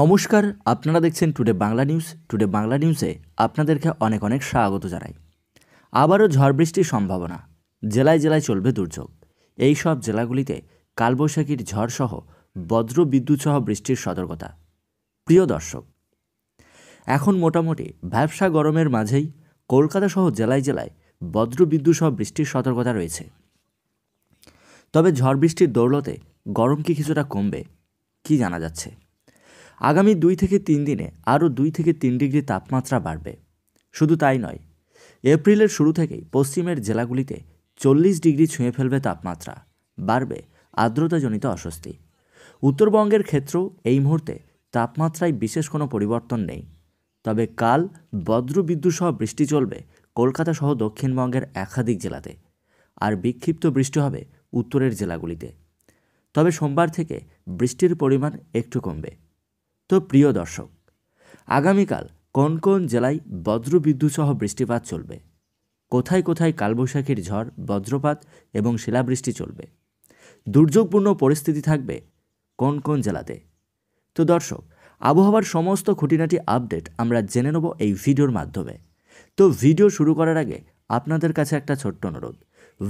নমস্কার আপনারা দেখছেন today Bangla news today Bangla নিউজে আপনাদেরকে অনেক অনেক স্বাগত জানাই আবারও ঝড় বৃষ্টির সম্ভাবনা জেলায় জেলায় চলবে দুর্যোগ এই সব জেলাগুলিতে কালবৈশাখীর ঝড়সহ বজ্র বিদ্যুৎসহ বৃষ্টির সতর্কতা প্রিয় দর্শক এখন মোটামুটি ব্যবসা গরমের মাঝেই কলকাতা সহ জেলায় জেলায় বজ্র বিদ্যুৎসহ বৃষ্টির সতর্কতা রয়েছে তবে ঝড় বৃষ্টির দৌলতে গরম কি কিছুটা কমবে কি জানা যাচ্ছে আগামী দুই থেকে তিন দিনে আরও দুই থেকে তিন ডিগ্রি তাপমাত্রা বাড়বে শুধু তাই নয় এপ্রিলের শুরু থেকেই পশ্চিমের জেলাগুলিতে চল্লিশ ডিগ্রি ছুঁয়ে ফেলবে তাপমাত্রা বাড়বে আর্দ্রতাজনিত অস্বস্তি উত্তরবঙ্গের ক্ষেত্রেও এই মুহূর্তে তাপমাত্রায় বিশেষ কোনো পরিবর্তন নেই তবে কাল সহ বৃষ্টি চলবে কলকাতা সহ দক্ষিণবঙ্গের একাধিক জেলাতে আর বিক্ষিপ্ত বৃষ্টি হবে উত্তরের জেলাগুলিতে তবে সোমবার থেকে বৃষ্টির পরিমাণ একটু কমবে তো প্রিয় দর্শক আগামীকাল কোন কোন জেলায় বজ্রবিদ্যুৎ সহ বৃষ্টিপাত চলবে কোথায় কোথায় কালবৈশাখীর ঝড় বজ্রপাত এবং শিলাবৃষ্টি চলবে দুর্যোগপূর্ণ পরিস্থিতি থাকবে কোন কোন জেলাতে তো দর্শক আবহাওয়ার সমস্ত খুঁটিনাটি আপডেট আমরা জেনে নেব এই ভিডিওর মাধ্যমে তো ভিডিও শুরু করার আগে আপনাদের কাছে একটা ছোট্ট অনুরোধ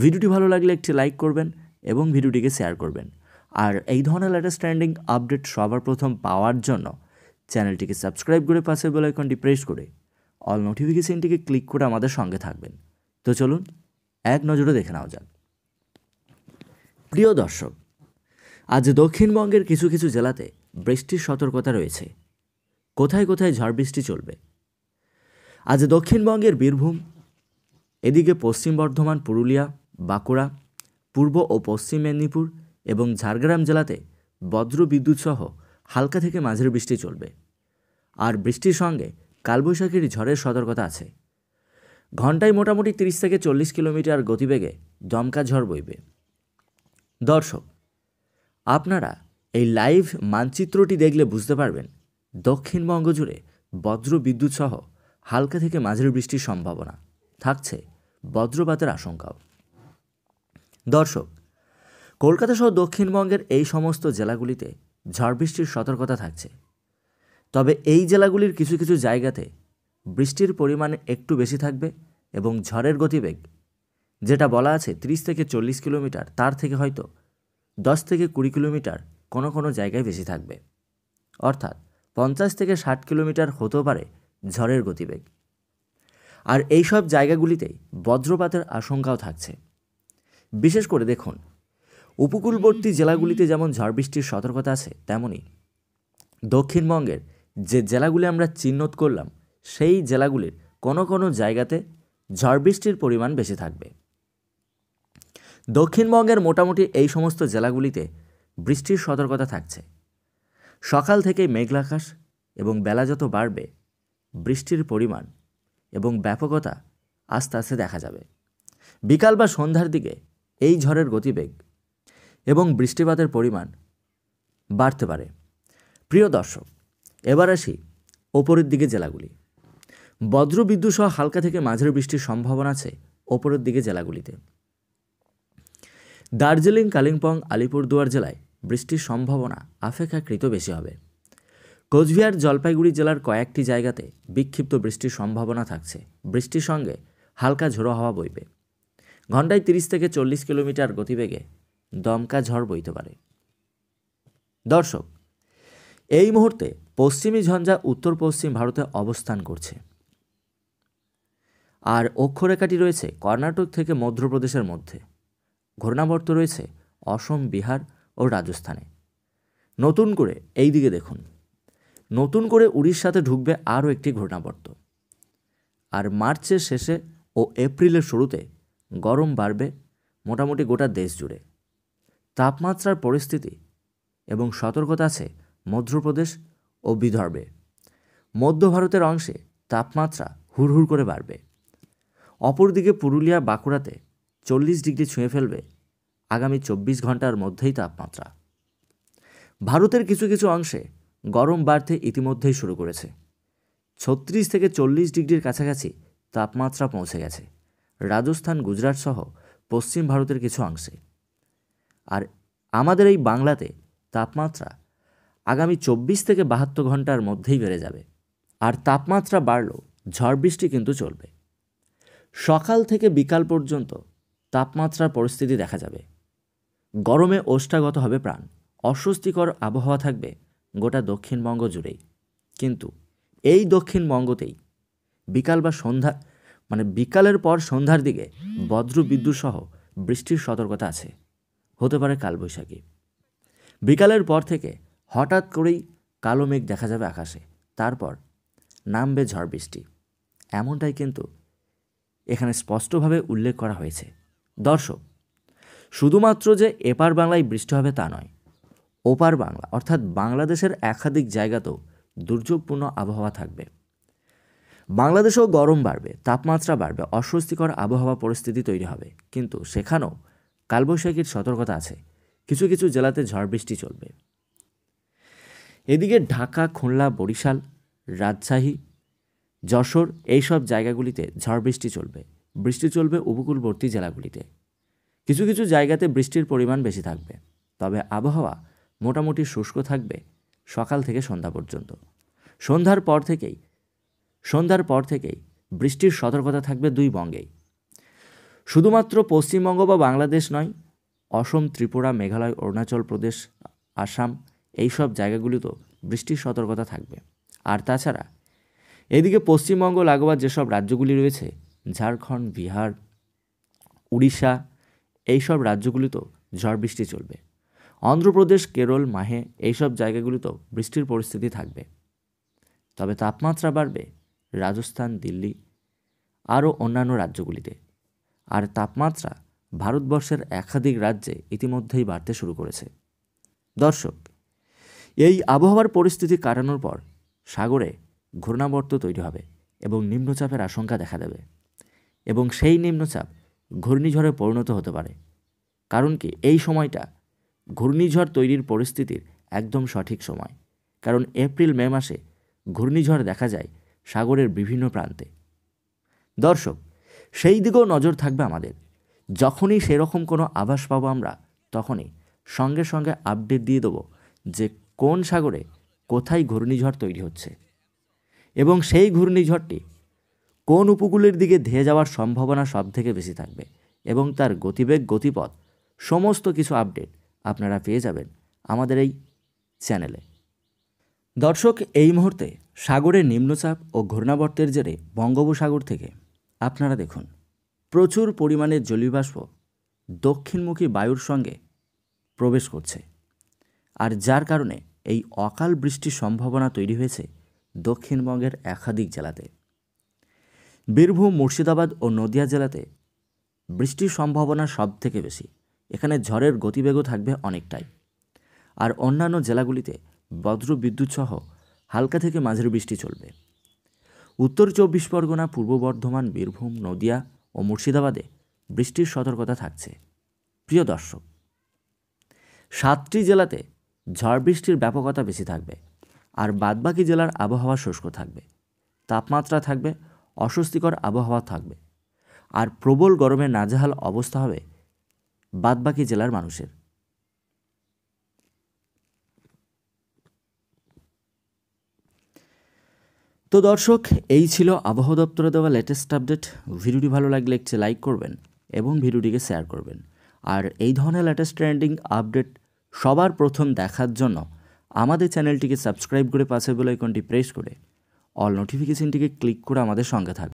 ভিডিওটি ভালো লাগলে একটি লাইক করবেন এবং ভিডিওটিকে শেয়ার করবেন আর এই ধরনের লেটেস্ট ট্রেন্ডিং আপডেট সবার প্রথম পাওয়ার জন্য চ্যানেলটিকে সাবস্ক্রাইব করে পাশে বেল আইকনটি প্রেস করে অল নোটিফিকেশনটিকে ক্লিক করে আমাদের সঙ্গে থাকবেন তো চলুন এক নজরে দেখে নেওয়া যাক প্রিয় দর্শক আজ দক্ষিণবঙ্গের কিছু কিছু জেলাতে বৃষ্টির সতর্কতা রয়েছে কোথায় কোথায় ঝড় বৃষ্টি চলবে আজ দক্ষিণবঙ্গের বীরভূম এদিকে পশ্চিম বর্ধমান পুরুলিয়া বাঁকুড়া পূর্ব ও পশ্চিম মেদিনীপুর এবং ঝাড়গ্রাম জেলাতে বজ্র বিদ্যুৎসহ হালকা থেকে মাঝের বৃষ্টি চলবে আর বৃষ্টির সঙ্গে কালবৈশাখীর ঝড়ের সতর্কতা আছে ঘন্টায় মোটামুটি তিরিশ থেকে চল্লিশ কিলোমিটার গতিবেগে দমকা ঝড় বইবে দর্শক আপনারা এই লাইভ মানচিত্রটি দেখলে বুঝতে পারবেন দক্ষিণবঙ্গ জুড়ে বজ্র বিদ্যুৎসহ হালকা থেকে মাঝের বৃষ্টির সম্ভাবনা থাকছে বজ্রপাতের আশঙ্কাও দর্শক কলকাতা সহ দক্ষিণবঙ্গের এই সমস্ত জেলাগুলিতে ঝড় বৃষ্টির সতর্কতা থাকছে তবে এই জেলাগুলির কিছু কিছু জায়গাতে বৃষ্টির পরিমাণ একটু বেশি থাকবে এবং ঝড়ের গতিবেগ যেটা বলা আছে 30 থেকে চল্লিশ কিলোমিটার তার থেকে হয়তো দশ থেকে কুড়ি কিলোমিটার কোনো কোনো জায়গায় বেশি থাকবে অর্থাৎ পঞ্চাশ থেকে ষাট কিলোমিটার হতেও পারে ঝড়ের গতিবেগ আর এইসব জায়গাগুলিতেই বজ্রপাতের আশঙ্কাও থাকছে বিশেষ করে দেখুন উপকূলবর্তী জেলাগুলিতে যেমন ঝড় বৃষ্টির সতর্কতা আছে তেমনই দক্ষিণবঙ্গের যে জেলাগুলি আমরা চিহ্নত করলাম সেই জেলাগুলির কোনো কোনো জায়গাতে ঝড় বৃষ্টির পরিমাণ বেশি থাকবে দক্ষিণবঙ্গের মোটামুটি এই সমস্ত জেলাগুলিতে বৃষ্টির সতর্কতা থাকছে সকাল থেকেই মেঘলাকাশ এবং বেলা যত বাড়বে বৃষ্টির পরিমাণ এবং ব্যাপকতা আস্তে আস্তে দেখা যাবে বিকাল বা সন্ধ্যার দিকে এই ঝড়ের গতিবেগ এবং বৃষ্টিপাতের পরিমাণ বাড়তে পারে প্রিয় দর্শক এবার আসি ওপরের দিকে জেলাগুলি বজ্রবিদ্যুৎ সহ হালকা থেকে মাঝের বৃষ্টির সম্ভাবনা আছে ওপরের দিকে জেলাগুলিতে দার্জিলিং কালিম্পং আলিপুরদুয়ার জেলায় বৃষ্টির সম্ভাবনা আপেক্ষাকৃত বেশি হবে কোচবিহার জলপাইগুড়ি জেলার কয়েকটি জায়গাতে বিক্ষিপ্ত বৃষ্টির সম্ভাবনা থাকছে বৃষ্টির সঙ্গে হালকা ঝোড়ো হাওয়া বইবে ঘণ্টায় তিরিশ থেকে চল্লিশ কিলোমিটার গতিবেগে দমকা ঝড় বইতে পারে দর্শক এই মুহূর্তে পশ্চিমী ঝঞ্ঝা উত্তর পশ্চিম ভারতে অবস্থান করছে আর অক্ষরেখাটি রয়েছে কর্ণাটক থেকে মধ্যপ্রদেশের মধ্যে ঘূর্ণাবর্ত রয়েছে অসম বিহার ও রাজস্থানে নতুন করে এই দিকে দেখুন নতুন করে উড়িষ্যাতে ঢুকবে আরও একটি ঘূর্ণাবর্ত আর মার্চের শেষে ও এপ্রিলের শুরুতে গরম বাড়বে মোটামুটি গোটা দেশ জুড়ে তাপমাত্রার পরিস্থিতি এবং সতর্কতা আছে মধ্যপ্রদেশ ও বিদর্ভে মধ্য ভারতের অংশে তাপমাত্রা হুড়হুড় করে বাড়বে অপরদিকে পুরুলিয়া বাঁকুড়াতে চল্লিশ ডিগ্রি ছুঁয়ে ফেলবে আগামী চব্বিশ ঘন্টার মধ্যেই তাপমাত্রা ভারতের কিছু কিছু অংশে গরম বাড়তে ইতিমধ্যেই শুরু করেছে ছত্রিশ থেকে চল্লিশ ডিগ্রির কাছাকাছি তাপমাত্রা পৌঁছে গেছে রাজস্থান গুজরাট সহ পশ্চিম ভারতের কিছু অংশে আর আমাদের এই বাংলাতে তাপমাত্রা আগামী চব্বিশ থেকে বাহাত্তর ঘন্টার মধ্যেই বেড়ে যাবে আর তাপমাত্রা বাড়লেও ঝড় বৃষ্টি কিন্তু চলবে সকাল থেকে বিকাল পর্যন্ত তাপমাত্রার পরিস্থিতি দেখা যাবে গরমে ওষ্ঠাগত হবে প্রাণ অস্বস্তিকর আবহাওয়া থাকবে গোটা দক্ষিণবঙ্গ জুড়েই কিন্তু এই দক্ষিণবঙ্গতেই বিকাল বা সন্ধ্যা মানে বিকালের পর সন্ধ্যার দিকে বজ্র বিদ্যুৎসহ বৃষ্টির সতর্কতা আছে হতে পারে কালবৈশাখী বিকালের পর থেকে হঠাৎ করেই কালো মেঘ দেখা যাবে আকাশে তারপর নামবে ঝড় বৃষ্টি এমনটাই কিন্তু এখানে স্পষ্টভাবে উল্লেখ করা হয়েছে দর্শক শুধুমাত্র যে এপার বাংলায় বৃষ্টি হবে তা নয় ওপার বাংলা অর্থাৎ বাংলাদেশের একাধিক জায়গাতেও দুর্যোগপূর্ণ আবহাওয়া থাকবে বাংলাদেশেও গরম বাড়বে তাপমাত্রা বাড়বে অস্বস্তিকর আবহাওয়া পরিস্থিতি তৈরি হবে কিন্তু সেখানেও কালবৈশাখীর সতর্কতা আছে কিছু কিছু জেলাতে ঝড় বৃষ্টি চলবে এদিকে ঢাকা খুলনা বরিশাল রাজশাহী যশোর এইসব জায়গাগুলিতে ঝড় বৃষ্টি চলবে বৃষ্টি চলবে উপকূলবর্তী জেলাগুলিতে কিছু কিছু জায়গাতে বৃষ্টির পরিমাণ বেশি থাকবে তবে আবহাওয়া মোটামুটি শুষ্ক থাকবে সকাল থেকে সন্ধ্যা পর্যন্ত সন্ধ্যার পর থেকেই সন্ধ্যার পর থেকেই বৃষ্টির সতর্কতা থাকবে দুই বঙ্গেই শুধুমাত্র পশ্চিমবঙ্গ বা বাংলাদেশ নয় অসম ত্রিপুরা মেঘালয় অরুণাচল প্রদেশ আসাম এইসব জায়গাগুলিতেও বৃষ্টির সতর্কতা থাকবে আর তাছাড়া এদিকে পশ্চিমবঙ্গ লাগোয়া যেসব রাজ্যগুলি রয়েছে ঝাড়খণ্ড বিহার উড়িষ্যা এইসব রাজ্যগুলিতেও ঝড় বৃষ্টি চলবে অন্ধ্রপ্রদেশ কেরল মাহে এইসব জায়গাগুলিতেও বৃষ্টির পরিস্থিতি থাকবে তবে তাপমাত্রা বাড়বে রাজস্থান দিল্লি আরও অন্যান্য রাজ্যগুলিতে আর তাপমাত্রা ভারতবর্ষের একাধিক রাজ্যে ইতিমধ্যেই বাড়তে শুরু করেছে দর্শক এই আবহাওয়ার পরিস্থিতি কাটানোর পর সাগরে ঘূর্ণাবর্ত তৈরি হবে এবং নিম্নচাপের আশঙ্কা দেখা দেবে এবং সেই নিম্নচাপ ঘূর্ণিঝড়ে পরিণত হতে পারে কারণ কি এই সময়টা ঘূর্ণিঝড় তৈরির পরিস্থিতির একদম সঠিক সময় কারণ এপ্রিল মে মাসে ঘূর্ণিঝড় দেখা যায় সাগরের বিভিন্ন প্রান্তে দর্শক সেই দিকেও নজর থাকবে আমাদের যখনই সেরকম কোনো আভাস পাবো আমরা তখনই সঙ্গে সঙ্গে আপডেট দিয়ে দেবো যে কোন সাগরে কোথায় ঘূর্ণিঝড় তৈরি হচ্ছে এবং সেই ঘূর্ণিঝড়টি কোন উপকূলের দিকে ধেয়ে যাওয়ার সম্ভাবনা সব থেকে বেশি থাকবে এবং তার গতিবেগ গতিপথ সমস্ত কিছু আপডেট আপনারা পেয়ে যাবেন আমাদের এই চ্যানেলে দর্শক এই মুহূর্তে সাগরের নিম্নচাপ ও ঘূর্ণাবর্তের জেরে বঙ্গোপসাগর থেকে আপনারা দেখুন প্রচুর পরিমাণে জলীয়বাষ্প দক্ষিণমুখী বায়ুর সঙ্গে প্রবেশ করছে আর যার কারণে এই অকাল বৃষ্টির সম্ভাবনা তৈরি হয়েছে দক্ষিণবঙ্গের একাধিক জেলাতে বীরভূম মুর্শিদাবাদ ও নদিয়া জেলাতে বৃষ্টির সম্ভাবনা সব থেকে বেশি এখানে ঝড়ের গতিবেগও থাকবে অনেকটাই আর অন্যান্য জেলাগুলিতে বজ্র বিদ্যুৎসহ হালকা থেকে মাঝের বৃষ্টি চলবে উত্তর চব্বিশ পরগনা পূর্ব বর্ধমান বীরভূম নদিয়া ও মুর্শিদাবাদে বৃষ্টির সতর্কতা থাকছে প্রিয় দর্শক সাতটি জেলাতে ঝড় বৃষ্টির ব্যাপকতা বেশি থাকবে আর বাদবাকি জেলার আবহাওয়া শুষ্ক থাকবে তাপমাত্রা থাকবে অস্বস্তিকর আবহাওয়া থাকবে আর প্রবল গরমে নাজেহাল অবস্থা হবে বাদবাকি জেলার মানুষের তো দর্শক এই ছিল আবহাওয়া দপ্তরে দেওয়া লেটেস্ট আপডেট ভিডিওটি ভালো লাগলে একটু লাইক করবেন এবং ভিডিওটিকে শেয়ার করবেন আর এই ধরনের লেটেস্ট ট্রেন্ডিং আপডেট সবার প্রথম দেখার জন্য আমাদের চ্যানেলটিকে সাবস্ক্রাইব করে পাশে বেল আইকনটি প্রেস করে অল নোটিফিকেশনটিকে ক্লিক করে আমাদের সঙ্গে থাকবে